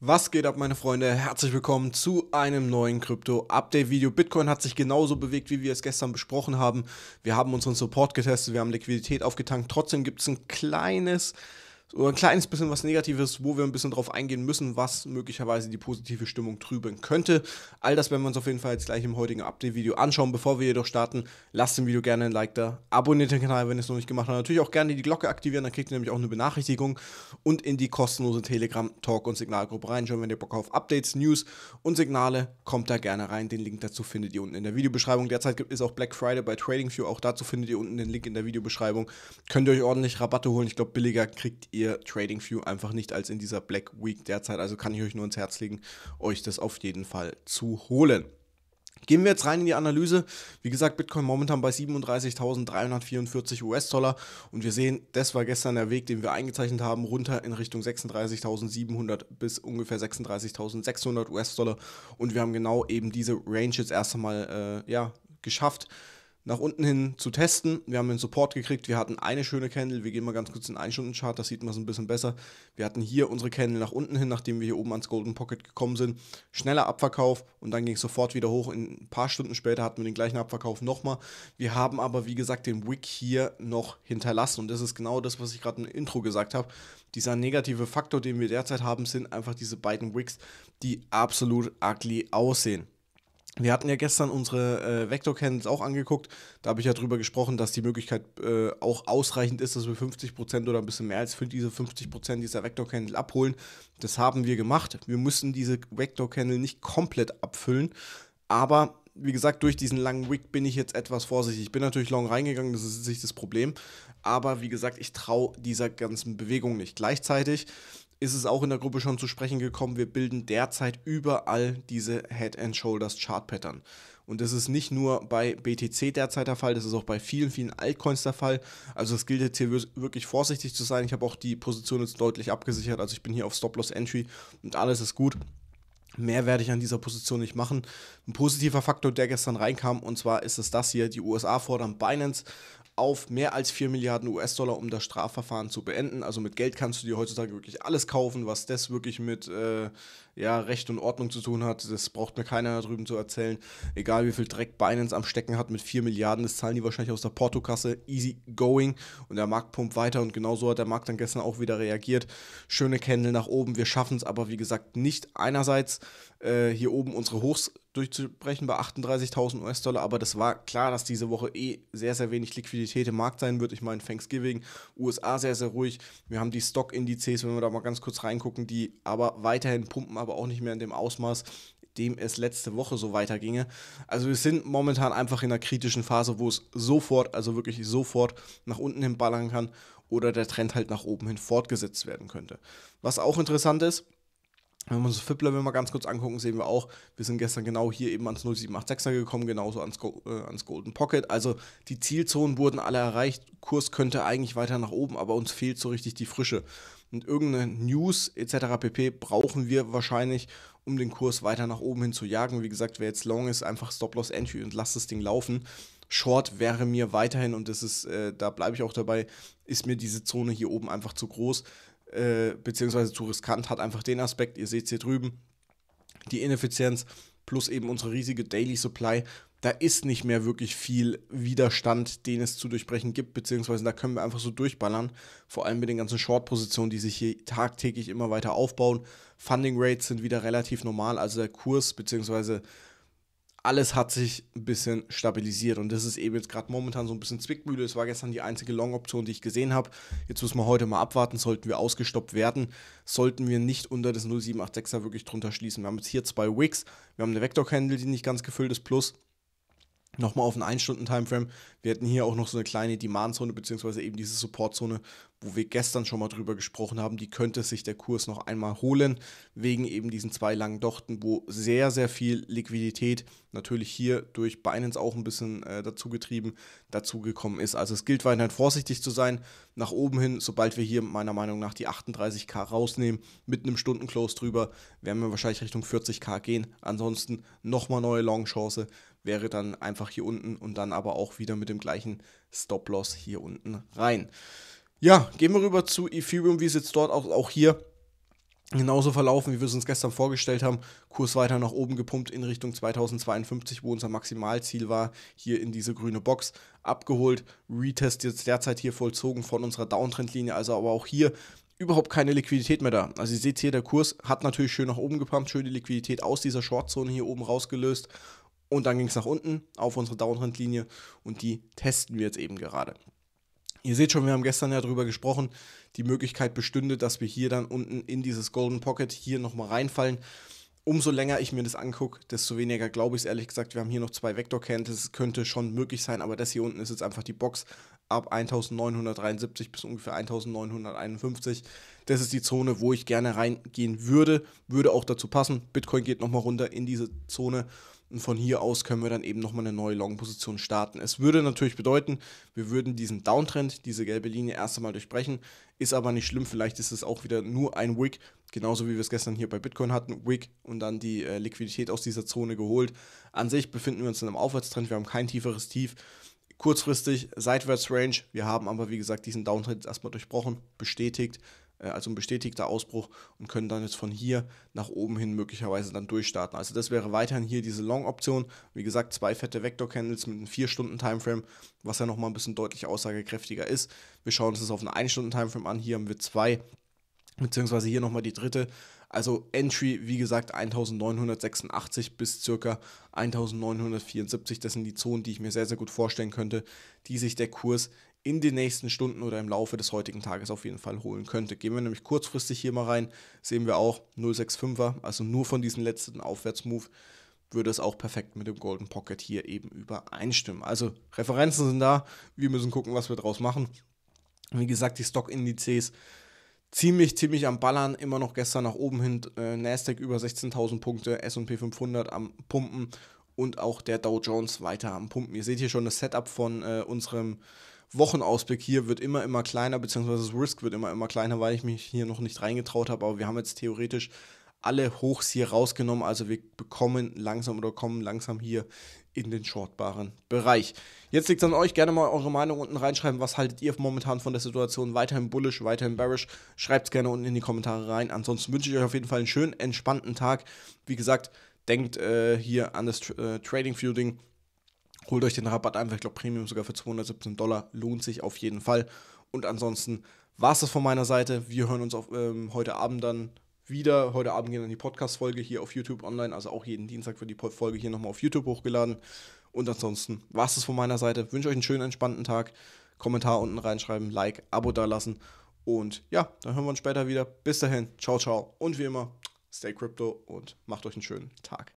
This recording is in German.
Was geht ab, meine Freunde? Herzlich willkommen zu einem neuen Krypto-Update-Video. Bitcoin hat sich genauso bewegt, wie wir es gestern besprochen haben. Wir haben unseren Support getestet, wir haben Liquidität aufgetankt. Trotzdem gibt es ein kleines so ein kleines bisschen was Negatives, wo wir ein bisschen drauf eingehen müssen, was möglicherweise die positive Stimmung trüben könnte. All das werden wir uns auf jeden Fall jetzt gleich im heutigen Update-Video anschauen. Bevor wir jedoch starten, lasst dem Video gerne ein Like da, abonniert den Kanal, wenn ihr es noch nicht gemacht habt. Natürlich auch gerne die Glocke aktivieren, dann kriegt ihr nämlich auch eine Benachrichtigung und in die kostenlose Telegram, Talk und Signalgruppe reinschauen, wenn ihr Bock auf Updates, News und Signale, kommt da gerne rein. Den Link dazu findet ihr unten in der Videobeschreibung. Derzeit gibt es auch Black Friday bei TradingView, auch dazu findet ihr unten den Link in der Videobeschreibung. Könnt ihr euch ordentlich Rabatte holen, ich glaube billiger kriegt ihr ihr View einfach nicht als in dieser Black Week derzeit. Also kann ich euch nur ins Herz legen, euch das auf jeden Fall zu holen. Gehen wir jetzt rein in die Analyse. Wie gesagt, Bitcoin momentan bei 37.344 US-Dollar und wir sehen, das war gestern der Weg, den wir eingezeichnet haben, runter in Richtung 36.700 bis ungefähr 36.600 US-Dollar und wir haben genau eben diese Range jetzt erst einmal äh, ja, geschafft nach unten hin zu testen. Wir haben den Support gekriegt, wir hatten eine schöne Candle, wir gehen mal ganz kurz in den 1-Stunden-Chart, das sieht man es ein bisschen besser. Wir hatten hier unsere Candle nach unten hin, nachdem wir hier oben ans Golden Pocket gekommen sind. Schneller Abverkauf und dann ging es sofort wieder hoch. In ein paar Stunden später hatten wir den gleichen Abverkauf nochmal. Wir haben aber, wie gesagt, den Wick hier noch hinterlassen und das ist genau das, was ich gerade im Intro gesagt habe. Dieser negative Faktor, den wir derzeit haben, sind einfach diese beiden Wicks, die absolut ugly aussehen. Wir hatten ja gestern unsere äh, Vector-Candles auch angeguckt. Da habe ich ja drüber gesprochen, dass die Möglichkeit äh, auch ausreichend ist, dass wir 50% oder ein bisschen mehr als für diese 50% dieser Vector-Candle abholen. Das haben wir gemacht. Wir müssen diese Vector-Candle nicht komplett abfüllen. Aber wie gesagt, durch diesen langen Wick bin ich jetzt etwas vorsichtig. Ich bin natürlich long reingegangen, das ist nicht das Problem. Aber wie gesagt, ich traue dieser ganzen Bewegung nicht. Gleichzeitig ist es auch in der Gruppe schon zu sprechen gekommen, wir bilden derzeit überall diese Head and Shoulders Chart Pattern. Und das ist nicht nur bei BTC derzeit der Fall, das ist auch bei vielen, vielen Altcoins der Fall. Also es gilt jetzt hier wirklich vorsichtig zu sein. Ich habe auch die Position jetzt deutlich abgesichert. Also ich bin hier auf Stop-Loss Entry und alles ist gut. Mehr werde ich an dieser Position nicht machen. Ein positiver Faktor, der gestern reinkam, und zwar ist es das hier: die USA fordern Binance auf mehr als 4 Milliarden US-Dollar, um das Strafverfahren zu beenden. Also mit Geld kannst du dir heutzutage wirklich alles kaufen, was das wirklich mit äh, ja, Recht und Ordnung zu tun hat. Das braucht mir keiner da drüben zu erzählen. Egal wie viel Dreck Binance am Stecken hat mit 4 Milliarden, das zahlen die wahrscheinlich aus der Portokasse. Easy going. Und der Markt pumpt weiter und genau so hat der Markt dann gestern auch wieder reagiert. Schöne Candle nach oben. Wir schaffen es aber, wie gesagt, nicht einerseits äh, hier oben unsere Hochs durchzubrechen bei 38.000 US-Dollar, aber das war klar, dass diese Woche eh sehr, sehr wenig Liquidität im Markt sein wird. Ich meine, Thanksgiving, USA sehr, sehr ruhig. Wir haben die Stock-Indizes, wenn wir da mal ganz kurz reingucken, die aber weiterhin pumpen, aber aber auch nicht mehr in dem Ausmaß, dem es letzte Woche so weiterginge. Also wir sind momentan einfach in einer kritischen Phase, wo es sofort, also wirklich sofort nach unten hin ballern kann oder der Trend halt nach oben hin fortgesetzt werden könnte. Was auch interessant ist, wenn wir uns das fip mal ganz kurz angucken, sehen wir auch, wir sind gestern genau hier eben ans 0786er gekommen, genauso ans, Go äh, ans Golden Pocket. Also die Zielzonen wurden alle erreicht, Kurs könnte eigentlich weiter nach oben, aber uns fehlt so richtig die Frische und irgendeine News etc. pp. brauchen wir wahrscheinlich, um den Kurs weiter nach oben hin zu jagen. Wie gesagt, wer jetzt long ist, einfach Stop-Loss-Entry und lasst das Ding laufen. Short wäre mir weiterhin, und das ist, äh, da bleibe ich auch dabei, ist mir diese Zone hier oben einfach zu groß, äh, beziehungsweise zu riskant, hat einfach den Aspekt, ihr seht es hier drüben, die Ineffizienz plus eben unsere riesige Daily Supply, da ist nicht mehr wirklich viel Widerstand, den es zu durchbrechen gibt, beziehungsweise da können wir einfach so durchballern. Vor allem mit den ganzen Short-Positionen, die sich hier tagtäglich immer weiter aufbauen. Funding Rates sind wieder relativ normal, also der Kurs beziehungsweise alles hat sich ein bisschen stabilisiert. Und das ist eben jetzt gerade momentan so ein bisschen Zwickmühle. Es war gestern die einzige Long-Option, die ich gesehen habe. Jetzt müssen wir heute mal abwarten. Sollten wir ausgestoppt werden, sollten wir nicht unter das 0786er wirklich drunter schließen. Wir haben jetzt hier zwei Wicks. Wir haben eine Vector-Candle, die nicht ganz gefüllt ist, plus nochmal auf einen 1-Stunden-Timeframe. Wir hatten hier auch noch so eine kleine Demand-Zone, beziehungsweise eben diese Support-Zone, wo wir gestern schon mal drüber gesprochen haben. Die könnte sich der Kurs noch einmal holen, wegen eben diesen zwei langen Dochten, wo sehr, sehr viel Liquidität natürlich hier durch Binance auch ein bisschen äh, dazu getrieben, dazu ist. Also es gilt weiterhin vorsichtig zu sein. Nach oben hin, sobald wir hier meiner Meinung nach die 38k rausnehmen, mit einem Stunden-Close drüber, werden wir wahrscheinlich Richtung 40k gehen. Ansonsten nochmal neue Long-Chance wäre dann einfach hier unten und dann aber auch wieder mit dem gleichen Stop-Loss hier unten rein. Ja, gehen wir rüber zu Ethereum, wie es jetzt dort auch, auch hier genauso verlaufen, wie wir es uns gestern vorgestellt haben. Kurs weiter nach oben gepumpt in Richtung 2052, wo unser Maximalziel war, hier in diese grüne Box abgeholt. Retest jetzt derzeit hier vollzogen von unserer Downtrend-Linie, also aber auch hier überhaupt keine Liquidität mehr da. Also ihr seht hier, der Kurs hat natürlich schön nach oben gepumpt, schön die Liquidität aus dieser Shortzone hier oben rausgelöst und dann ging es nach unten auf unsere Downtrendlinie und die testen wir jetzt eben gerade. Ihr seht schon, wir haben gestern ja darüber gesprochen, die Möglichkeit bestünde, dass wir hier dann unten in dieses Golden Pocket hier nochmal reinfallen. Umso länger ich mir das angucke, desto weniger glaube ich es ehrlich gesagt. Wir haben hier noch zwei Vector Candles, es könnte schon möglich sein, aber das hier unten ist jetzt einfach die Box ab 1973 bis ungefähr 1951. Das ist die Zone, wo ich gerne reingehen würde, würde auch dazu passen. Bitcoin geht nochmal runter in diese Zone und von hier aus können wir dann eben nochmal eine neue Long-Position starten. Es würde natürlich bedeuten, wir würden diesen Downtrend, diese gelbe Linie erst einmal durchbrechen. Ist aber nicht schlimm, vielleicht ist es auch wieder nur ein Wick, genauso wie wir es gestern hier bei Bitcoin hatten. Wick und dann die äh, Liquidität aus dieser Zone geholt. An sich befinden wir uns in einem Aufwärtstrend, wir haben kein tieferes Tief. Kurzfristig seitwärts Range. wir haben aber wie gesagt diesen Downtrend erstmal durchbrochen, bestätigt äh, also ein bestätigter Ausbruch und können dann jetzt von hier nach oben hin möglicherweise dann durchstarten. Also das wäre weiterhin hier diese Long-Option. Wie gesagt, zwei fette Vector-Candles mit einem 4-Stunden-Timeframe, was ja nochmal ein bisschen deutlich aussagekräftiger ist. Wir schauen uns das auf einen 1-Stunden-Timeframe an. Hier haben wir zwei, beziehungsweise hier nochmal die dritte. Also Entry, wie gesagt, 1986 bis circa 1974. Das sind die Zonen, die ich mir sehr, sehr gut vorstellen könnte, die sich der Kurs in den nächsten Stunden oder im Laufe des heutigen Tages auf jeden Fall holen könnte. Gehen wir nämlich kurzfristig hier mal rein, sehen wir auch 0,65er, also nur von diesem letzten Aufwärtsmove würde es auch perfekt mit dem Golden Pocket hier eben übereinstimmen. Also Referenzen sind da, wir müssen gucken, was wir draus machen. Wie gesagt, die Stockindizes ziemlich, ziemlich am Ballern, immer noch gestern nach oben hin, äh, Nasdaq über 16.000 Punkte, S&P 500 am Pumpen und auch der Dow Jones weiter am Pumpen. Ihr seht hier schon das Setup von äh, unserem Wochenausblick hier wird immer, immer kleiner, beziehungsweise das Risk wird immer, immer kleiner, weil ich mich hier noch nicht reingetraut habe. Aber wir haben jetzt theoretisch alle Hochs hier rausgenommen. Also wir bekommen langsam oder kommen langsam hier in den shortbaren Bereich. Jetzt liegt es an euch, gerne mal eure Meinung unten reinschreiben. Was haltet ihr momentan von der Situation? Weiterhin bullish, weiterhin bearish? Schreibt es gerne unten in die Kommentare rein. Ansonsten wünsche ich euch auf jeden Fall einen schönen, entspannten Tag. Wie gesagt, denkt äh, hier an das äh, Trading Fielding. Holt euch den Rabatt einfach, ich glaube Premium sogar für 217 Dollar, lohnt sich auf jeden Fall. Und ansonsten war es das von meiner Seite. Wir hören uns auf, ähm, heute Abend dann wieder. Heute Abend gehen dann die Podcast-Folge hier auf YouTube online, also auch jeden Dienstag wird die Folge hier nochmal auf YouTube hochgeladen. Und ansonsten war es das von meiner Seite. wünsche euch einen schönen, entspannten Tag. Kommentar unten reinschreiben, Like, Abo dalassen. Und ja, dann hören wir uns später wieder. Bis dahin, ciao, ciao. Und wie immer, stay crypto und macht euch einen schönen Tag.